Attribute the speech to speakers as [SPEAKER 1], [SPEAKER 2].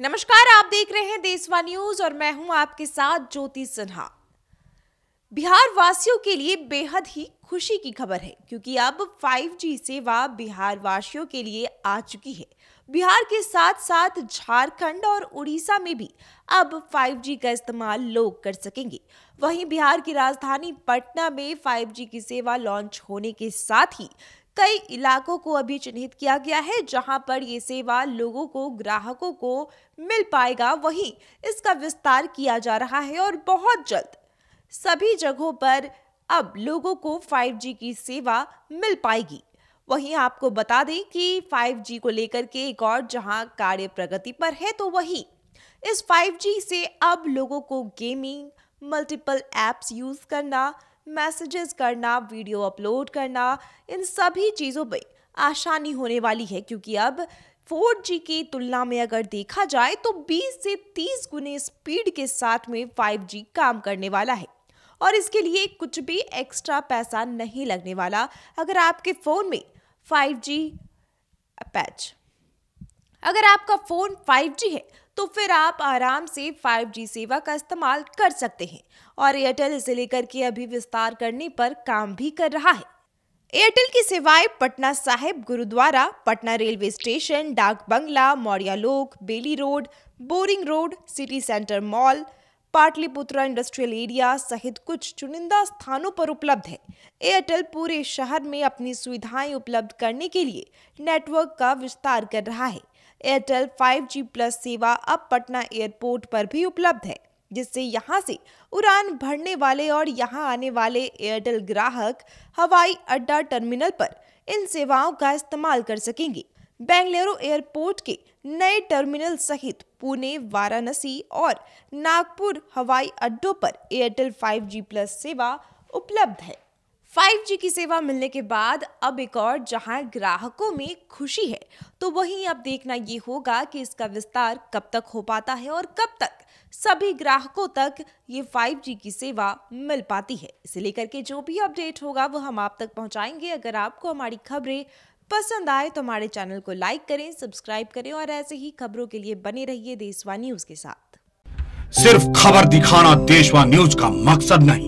[SPEAKER 1] नमस्कार आप देख रहे हैं देशवा न्यूज और मैं हूं आपके साथ ज्योति सिन्हा बिहार वासियों के लिए बेहद ही खुशी की खबर है क्योंकि अब 5G सेवा बिहार वासियों के लिए आ चुकी है बिहार के साथ साथ झारखंड और उड़ीसा में भी अब 5G का इस्तेमाल लोग कर सकेंगे वहीं बिहार की राजधानी पटना में 5G की सेवा लॉन्च होने के साथ ही कई इलाकों को अभी चिन्हित किया गया है जहां पर ये सेवा लोगों को ग्राहकों को मिल पाएगा वहीं इसका विस्तार किया जा रहा है और बहुत जल्द सभी जगहों पर अब लोगों को 5G की सेवा मिल पाएगी वहीं आपको बता दें कि 5G को लेकर के एक और जहां कार्य प्रगति पर है तो वहीं इस 5G से अब लोगों को गेमिंग मल्टीपल एप्स यूज़ करना मैसेजेस करना वीडियो अपलोड करना इन सभी चीज़ों पर आसानी होने वाली है क्योंकि अब 4G की तुलना में अगर देखा जाए तो 20 से 30 गुने स्पीड के साथ में 5G काम करने वाला है और इसके लिए कुछ भी एक्स्ट्रा पैसा नहीं लगने वाला अगर आपके फ़ोन में 5G पैच अगर आपका फ़ोन 5G है तो फिर आप आराम से 5G सेवा का इस्तेमाल कर सकते हैं और एयरटेल इसे लेकर के अभी विस्तार करने पर काम भी कर रहा है एयरटेल की सेवाएं पटना साहिब गुरुद्वारा पटना रेलवे स्टेशन डाक बंगला Maurya Lok Bailey road Boring road city centre mall Pataliputra industrial area सहित कुछ चुनिंदा स्थानों पर उपलब्ध है एयरटेल पूरे शहर में अपनी सुविधाएं उपलब्ध करने के लिए नेटवर्क का विस्तार कर रहा है एयरटेल 5G प्लस सेवा अब पटना एयरपोर्ट पर भी उपलब्ध है जिससे यहां से उड़ान भरने वाले और यहां आने वाले एयरटेल ग्राहक हवाई अड्डा टर्मिनल पर इन सेवाओं का इस्तेमाल कर सकेंगे बेंगलुरु एयरपोर्ट के नए टर्मिनल सहित पुणे वाराणसी और नागपुर हवाई अड्डों पर एयरटेल 5G प्लस सेवा उपलब्ध है 5G की सेवा मिलने के बाद अब एक और जहां ग्राहकों में खुशी है तो वहीं अब देखना ये होगा कि इसका विस्तार कब तक हो पाता है और कब तक सभी ग्राहकों तक ये 5G की सेवा मिल पाती है इसे लेकर के जो भी अपडेट होगा वो हम आप तक पहुंचाएंगे अगर आपको हमारी खबरें पसंद आए तो हमारे चैनल को लाइक करें सब्सक्राइब करें और ऐसे ही खबरों के लिए बने रहिए देशवा न्यूज के साथ सिर्फ खबर दिखाना देशवा न्यूज का मकसद नहीं